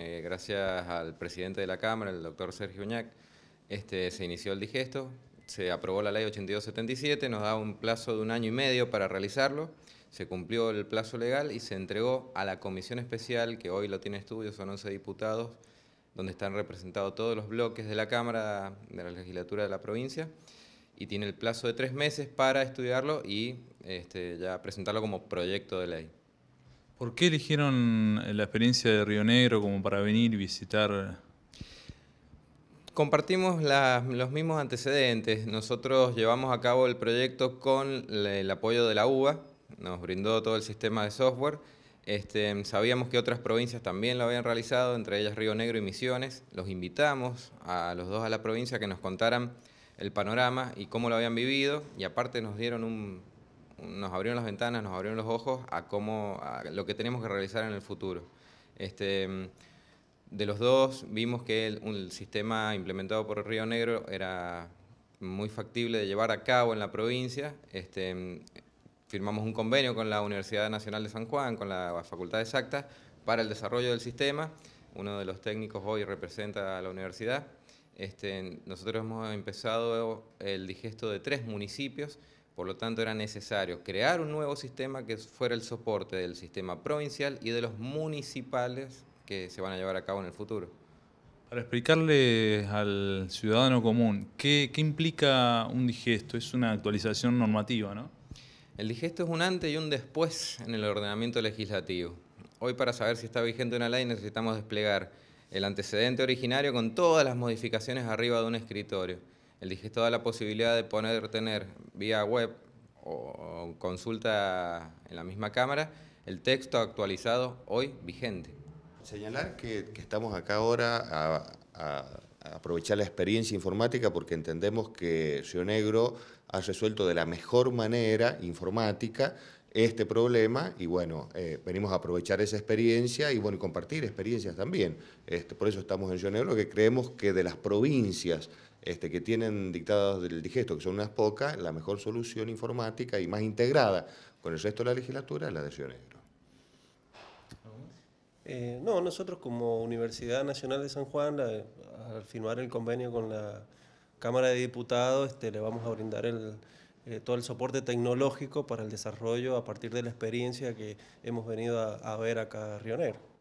Eh, gracias al presidente de la Cámara, el doctor Sergio Uñac, este, se inició el digesto, se aprobó la ley 8277, nos da un plazo de un año y medio para realizarlo, se cumplió el plazo legal y se entregó a la comisión especial, que hoy lo tiene estudios, son 11 diputados, donde están representados todos los bloques de la Cámara, de la legislatura de la provincia, y tiene el plazo de tres meses para estudiarlo y este, ya presentarlo como proyecto de ley. ¿Por qué eligieron eh, la experiencia de Río Negro como para venir y visitar? Compartimos los mismos antecedentes. Nosotros llevamos a cabo el proyecto con el apoyo de la UBA, nos brindó todo el sistema de software. Este, sabíamos que otras provincias también lo habían realizado, entre ellas Río Negro y Misiones. Los invitamos a los dos a la provincia que nos contaran el panorama y cómo lo habían vivido y aparte nos dieron un, nos abrieron las ventanas, nos abrieron los ojos a cómo, lo que tenemos que realizar en el futuro. Este, de los dos vimos que el, un, sistema implementado por Río Negro era muy factible de llevar a cabo en la provincia. Este, firmamos un convenio con la Universidad Nacional de San Juan, con la Facultad de para el desarrollo del sistema. Uno de los técnicos hoy representa a la universidad. Este, nosotros hemos empezado el digesto de tres municipios por lo tanto, era necesario crear un nuevo sistema que fuera el soporte del sistema provincial y de los municipales que se van a llevar a cabo en el futuro. Para explicarle al ciudadano común, ¿qué, implica un digesto? Es una actualización normativa, ¿no? El digesto es un antes y un después en el ordenamiento legislativo. Hoy para saber si está vigente una ley necesitamos desplegar el antecedente originario con todas las modificaciones arriba de un escritorio. El digesto da la posibilidad de poder tener vía web o consulta en la misma cámara el texto actualizado hoy vigente. Señalar que, estamos acá ahora a, aprovechar la experiencia informática porque entendemos que Río Negro ha resuelto de la mejor manera informática este problema y bueno, eh, venimos a aprovechar esa experiencia y bueno, compartir experiencias también. Este, por eso estamos en Río Negro, que creemos que de las provincias este, que tienen dictados del digesto, que son unas pocas, la mejor solución informática y más integrada con el resto de la legislatura es la de Río Negro. Eh, no, nosotros como Universidad Nacional de San Juan, al firmar el convenio con la Cámara de Diputados, este, le vamos a brindar eh, todo el soporte tecnológico para el desarrollo a partir de la experiencia que hemos venido a, a ver acá en Río Negro.